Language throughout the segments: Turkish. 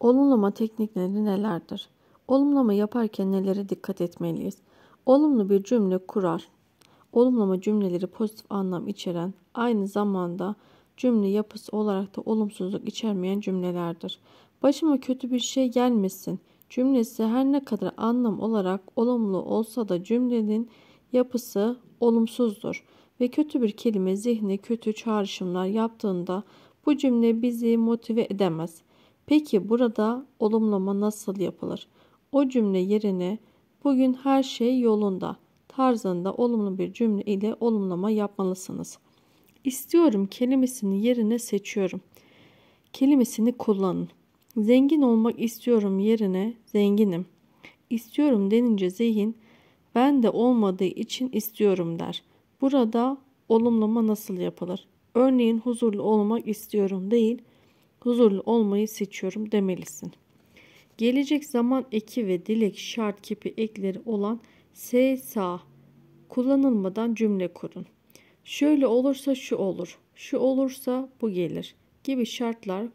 Olumlama teknikleri nelerdir? Olumlama yaparken nelere dikkat etmeliyiz? Olumlu bir cümle kurar. Olumlama cümleleri pozitif anlam içeren, aynı zamanda cümle yapısı olarak da olumsuzluk içermeyen cümlelerdir. Başıma kötü bir şey gelmesin cümlesi her ne kadar anlam olarak olumlu olsa da cümlenin yapısı olumsuzdur ve kötü bir kelime zihne kötü çağrışımlar yaptığında bu cümle bizi motive edemez. Peki burada olumlama nasıl yapılır? O cümle yerine bugün her şey yolunda tarzında olumlu bir cümle ile olumlama yapmalısınız. İstiyorum kelimesini yerine seçiyorum. Kelimesini kullanın. Zengin olmak istiyorum yerine zenginim. İstiyorum denince zihin ben de olmadığı için istiyorum der. Burada olumlama nasıl yapılır? Örneğin huzurlu olmak istiyorum değil, huzurlu olmayı seçiyorum demelisin. Gelecek zaman eki ve dilek şart kipi ekleri olan S sağ kullanılmadan cümle kurun. Şöyle olursa şu olur, şu olursa bu gelir gibi şartlar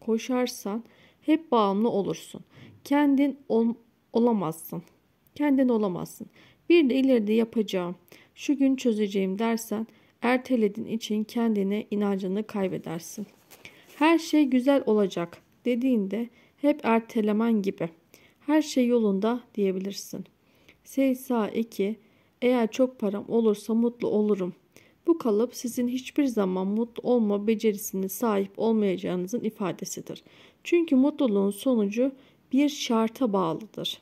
koşarsan hep bağımlı olursun. Kendin ol olamazsın. Kendin olamazsın. Bir de ileride yapacağım, şu gün çözeceğim dersen ertelediğin için kendine inancını kaybedersin.'' Her şey güzel olacak dediğinde hep ertelemen gibi. Her şey yolunda diyebilirsin. Seysa 2 Eğer çok param olursa mutlu olurum. Bu kalıp sizin hiçbir zaman mutlu olma becerisine sahip olmayacağınızın ifadesidir. Çünkü mutluluğun sonucu bir şarta bağlıdır.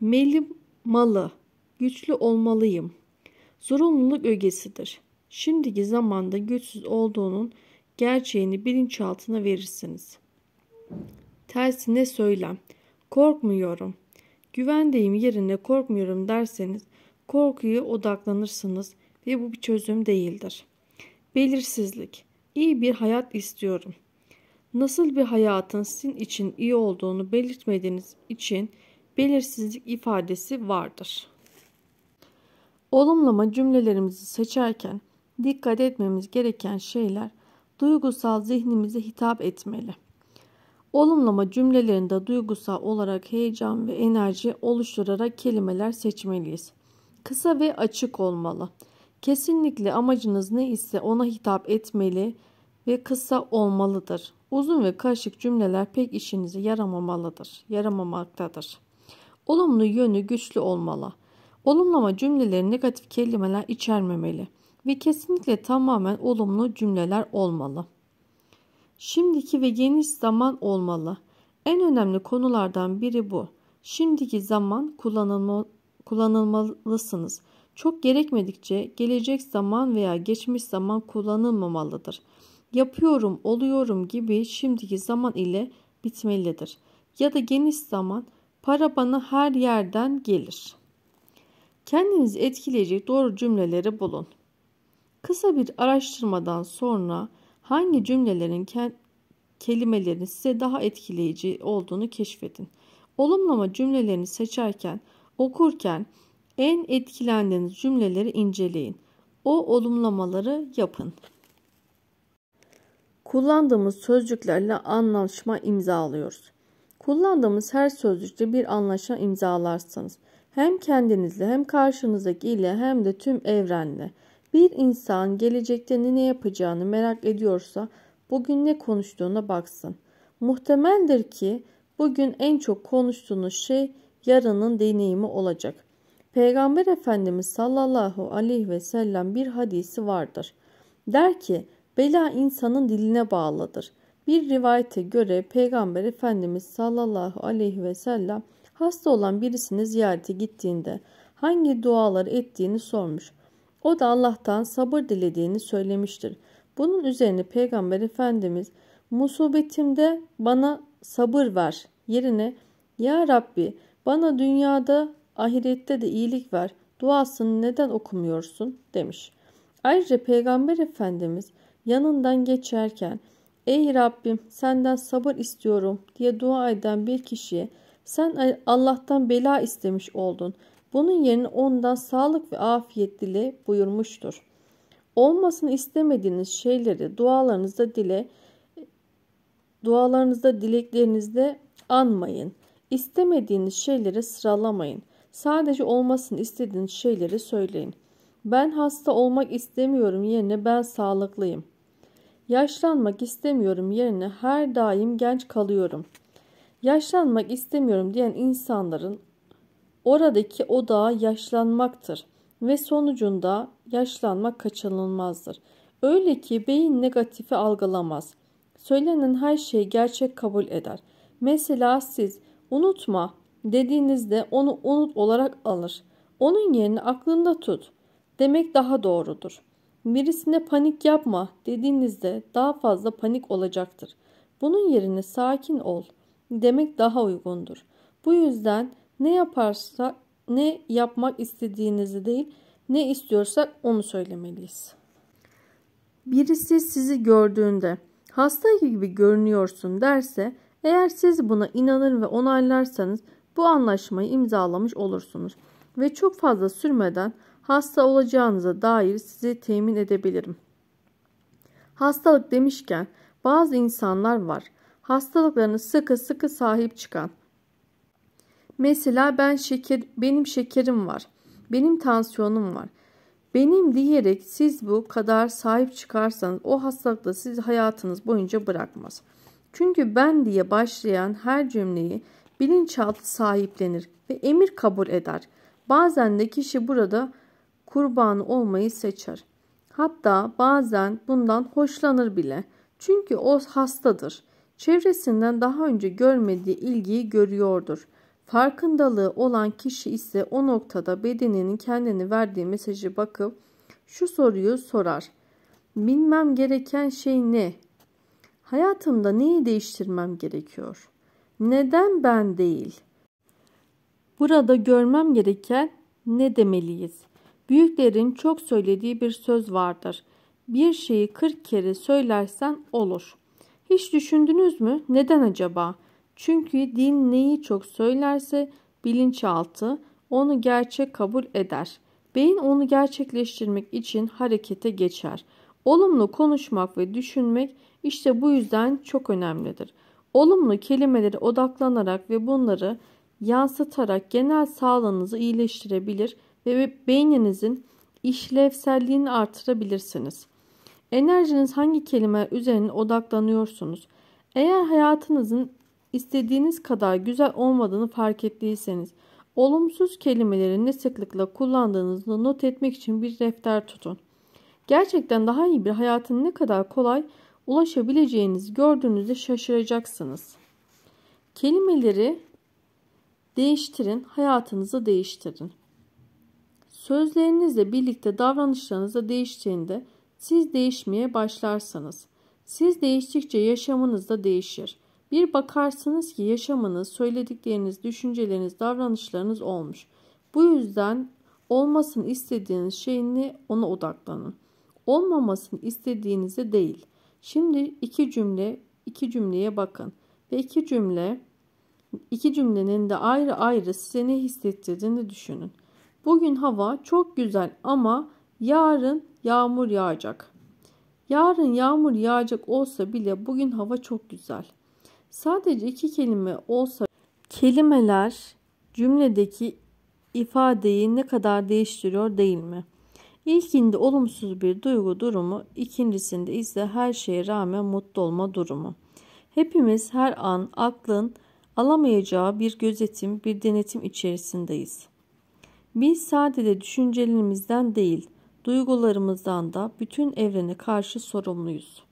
Meli malı, güçlü olmalıyım. Zorunluluk ögesidir. Şimdiki zamanda güçsüz olduğunun gerçeğini bilinçaltına verirsiniz. Tersine söylem. Korkmuyorum. güvendiğim yerine korkmuyorum derseniz korkuya odaklanırsınız ve bu bir çözüm değildir. Belirsizlik. İyi bir hayat istiyorum. Nasıl bir hayatın sizin için iyi olduğunu belirtmediğiniz için belirsizlik ifadesi vardır. Olumlama cümlelerimizi seçerken dikkat etmemiz gereken şeyler duygusal zihnimize hitap etmeli. Olumlama cümlelerinde duygusal olarak heyecan ve enerji oluşturarak kelimeler seçmeliyiz. Kısa ve açık olmalı. Kesinlikle amacınız ne ise ona hitap etmeli ve kısa olmalıdır. Uzun ve karışık cümleler pek işinize yaramamalıdır, yaramamaktadır. Olumlu yönü güçlü olmalı. Olumlama cümleleri negatif kelimeler içermemeli ve kesinlikle tamamen olumlu cümleler olmalı. Şimdiki ve geniş zaman olmalı. En önemli konulardan biri bu. Şimdiki zaman kullanılma, kullanılmalısınız. Çok gerekmedikçe gelecek zaman veya geçmiş zaman kullanılmamalıdır. Yapıyorum, oluyorum gibi şimdiki zaman ile bitmelidir. Ya da geniş zaman para bana her yerden gelir. Kendinizi etkileyecek doğru cümleleri bulun. Kısa bir araştırmadan sonra hangi cümlelerin kelimelerin size daha etkileyici olduğunu keşfedin. Olumlama cümlelerini seçerken, okurken en etkilendiğiniz cümleleri inceleyin. O olumlamaları yapın. Kullandığımız sözcüklerle anlaşma imzalıyoruz. Kullandığımız her sözcükle bir anlaşma imzalarsanız hem kendinizle hem karşınızdaki ile hem de tüm evrenle bir insan gelecekte ne yapacağını merak ediyorsa bugün ne konuştuğuna baksın. Muhtemeldir ki bugün en çok konuştuğunuz şey yarının deneyimi olacak. Peygamber Efendimiz sallallahu aleyhi ve sellem bir hadisi vardır. Der ki bela insanın diline bağlıdır. Bir rivayete göre Peygamber Efendimiz sallallahu aleyhi ve sellem hasta olan birisini ziyarete gittiğinde hangi duaları ettiğini sormuş. O da Allah'tan sabır dilediğini söylemiştir. Bunun üzerine Peygamber Efendimiz musibetimde bana sabır ver yerine ya Rabbi bana dünyada ahirette de iyilik ver duasını neden okumuyorsun demiş. Ayrıca Peygamber Efendimiz yanından geçerken ey Rabbim senden sabır istiyorum diye dua eden bir kişiye sen Allah'tan bela istemiş oldun.'' Bunun yerine ondan sağlık ve afiyet dile buyurmuştur. Olmasını istemediğiniz şeyleri dualarınızda dile dualarınızda dileklerinizde anmayın. İstemediğiniz şeyleri sıralamayın. Sadece olmasını istediğiniz şeyleri söyleyin. Ben hasta olmak istemiyorum yerine ben sağlıklıyım. Yaşlanmak istemiyorum yerine her daim genç kalıyorum. Yaşlanmak istemiyorum diyen insanların oradaki odağa yaşlanmaktır ve sonucunda yaşlanmak kaçınılmazdır. Öyle ki beyin negatifi algılamaz. Söylenen her şeyi gerçek kabul eder. Mesela siz unutma dediğinizde onu unut olarak alır. Onun yerini aklında tut demek daha doğrudur. Birisine panik yapma dediğinizde daha fazla panik olacaktır. Bunun yerine sakin ol demek daha uygundur. Bu yüzden ne yaparsa, ne yapmak istediğinizi değil, ne istiyorsak onu söylemeliyiz. Birisi sizi gördüğünde hasta gibi görünüyorsun derse, eğer siz buna inanır ve onaylarsanız bu anlaşmayı imzalamış olursunuz ve çok fazla sürmeden hasta olacağınıza dair sizi temin edebilirim. Hastalık demişken bazı insanlar var. Hastalıklarını sıkı sıkı sahip çıkan Mesela ben şeker, benim şekerim var. Benim tansiyonum var. Benim diyerek siz bu kadar sahip çıkarsanız o hastalık da sizi hayatınız boyunca bırakmaz. Çünkü ben diye başlayan her cümleyi bilinçaltı sahiplenir ve emir kabul eder. Bazen de kişi burada kurban olmayı seçer. Hatta bazen bundan hoşlanır bile. Çünkü o hastadır. Çevresinden daha önce görmediği ilgiyi görüyordur. Farkındalığı olan kişi ise o noktada bedeninin kendini verdiği mesajı bakıp şu soruyu sorar. Bilmem gereken şey ne? Hayatımda neyi değiştirmem gerekiyor? Neden ben değil? Burada görmem gereken ne demeliyiz? Büyüklerin çok söylediği bir söz vardır. Bir şeyi 40 kere söylersen olur. Hiç düşündünüz mü? Neden acaba? Çünkü dil neyi çok söylerse bilinçaltı onu gerçek kabul eder. Beyin onu gerçekleştirmek için harekete geçer. Olumlu konuşmak ve düşünmek işte bu yüzden çok önemlidir. Olumlu kelimelere odaklanarak ve bunları yansıtarak genel sağlığınızı iyileştirebilir ve beyninizin işlevselliğini artırabilirsiniz. Enerjiniz hangi kelime üzerine odaklanıyorsunuz? Eğer hayatınızın istediğiniz kadar güzel olmadığını fark ettiyseniz olumsuz kelimeleri ne sıklıkla kullandığınızı not etmek için bir defter tutun. Gerçekten daha iyi bir hayatın ne kadar kolay ulaşabileceğinizi gördüğünüzde şaşıracaksınız. Kelimeleri değiştirin, hayatınızı değiştirin. Sözlerinizle birlikte davranışlarınızı da değiştiğinde siz değişmeye başlarsanız, siz değiştikçe yaşamınız da değişir. Bir bakarsınız ki yaşamınız, söyledikleriniz, düşünceleriniz, davranışlarınız olmuş. Bu yüzden olmasını istediğiniz şeyini ona odaklanın. Olmamasını istediğinize değil. Şimdi iki cümle, iki cümleye bakın. Ve iki cümle, iki cümlenin de ayrı ayrı size ne hissettirdiğini düşünün. Bugün hava çok güzel ama yarın yağmur yağacak. Yarın yağmur yağacak olsa bile bugün hava çok güzel. Sadece iki kelime olsa kelimeler cümledeki ifadeyi ne kadar değiştiriyor değil mi? İlkinde olumsuz bir duygu durumu, ikincisinde ise her şeye rağmen mutlu olma durumu. Hepimiz her an aklın alamayacağı bir gözetim, bir denetim içerisindeyiz. Biz sadece düşüncelerimizden değil, duygularımızdan da bütün evrene karşı sorumluyuz.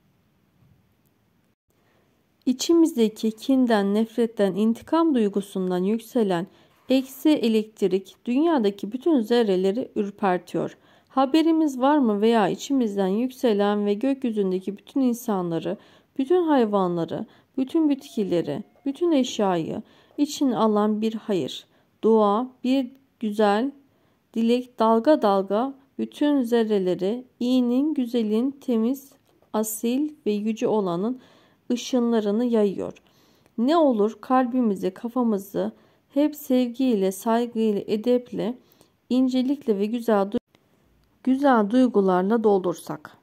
İçimizdeki kinden, nefretten, intikam duygusundan yükselen eksi elektrik dünyadaki bütün zerreleri ürpertiyor. Haberimiz var mı veya içimizden yükselen ve gökyüzündeki bütün insanları, bütün hayvanları, bütün bitkileri, bütün eşyayı için alan bir hayır, dua, bir güzel dilek dalga dalga bütün zerreleri iyinin, güzelin, temiz, asil ve yüce olanın ışınlarını yayıyor. Ne olur kalbimizi, kafamızı hep sevgiyle, saygıyla, edeple, incelikle ve güzel, du güzel duygularla doldursak.